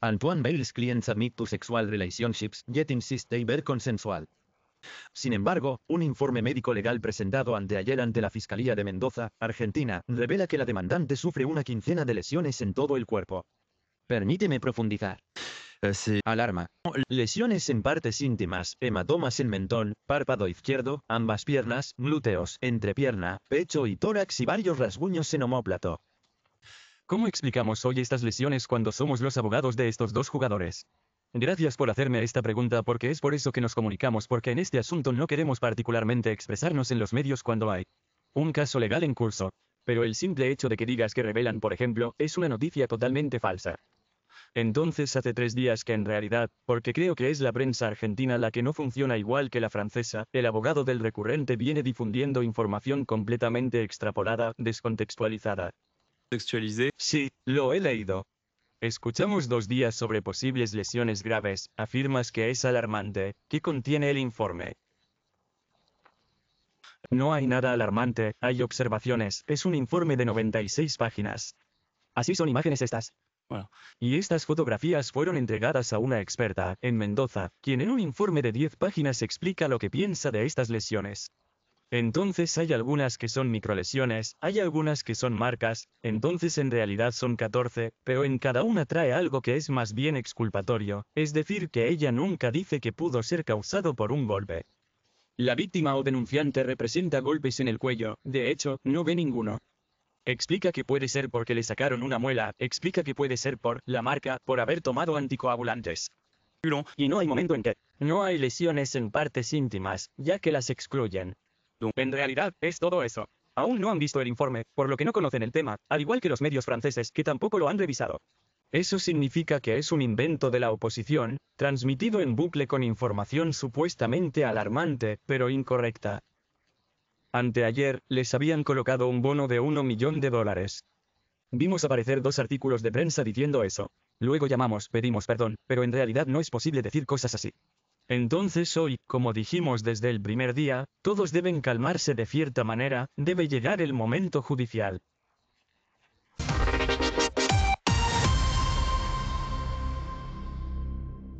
Antoine Bale's clients admit to sexual relationships, yet insiste they were consensual. Sin embargo, un informe médico legal presentado ante ayer ante la Fiscalía de Mendoza, Argentina, revela que la demandante sufre una quincena de lesiones en todo el cuerpo. Permíteme profundizar. Eh, sí. Alarma. Lesiones en partes íntimas, hematomas en mentón, párpado izquierdo, ambas piernas, glúteos, entrepierna, pecho y tórax y varios rasguños en homóplato. ¿Cómo explicamos hoy estas lesiones cuando somos los abogados de estos dos jugadores? Gracias por hacerme esta pregunta porque es por eso que nos comunicamos porque en este asunto no queremos particularmente expresarnos en los medios cuando hay un caso legal en curso. Pero el simple hecho de que digas que revelan, por ejemplo, es una noticia totalmente falsa. Entonces hace tres días que en realidad, porque creo que es la prensa argentina la que no funciona igual que la francesa, el abogado del recurrente viene difundiendo información completamente extrapolada, descontextualizada. Textualicé. Sí, lo he leído. Escuchamos dos días sobre posibles lesiones graves, afirmas que es alarmante, ¿qué contiene el informe? No hay nada alarmante, hay observaciones, es un informe de 96 páginas. Así son imágenes estas. Y estas fotografías fueron entregadas a una experta, en Mendoza, quien en un informe de 10 páginas explica lo que piensa de estas lesiones. Entonces hay algunas que son microlesiones, hay algunas que son marcas, entonces en realidad son 14, pero en cada una trae algo que es más bien exculpatorio, es decir que ella nunca dice que pudo ser causado por un golpe. La víctima o denunciante representa golpes en el cuello, de hecho, no ve ninguno. Explica que puede ser porque le sacaron una muela, explica que puede ser por la marca, por haber tomado anticoagulantes. Y no hay momento en que no hay lesiones en partes íntimas, ya que las excluyen. En realidad, es todo eso. Aún no han visto el informe, por lo que no conocen el tema, al igual que los medios franceses, que tampoco lo han revisado. Eso significa que es un invento de la oposición, transmitido en bucle con información supuestamente alarmante, pero incorrecta. Anteayer, les habían colocado un bono de 1 millón de dólares. Vimos aparecer dos artículos de prensa diciendo eso. Luego llamamos, pedimos perdón, pero en realidad no es posible decir cosas así. Entonces hoy, como dijimos desde el primer día, todos deben calmarse de cierta manera, debe llegar el momento judicial.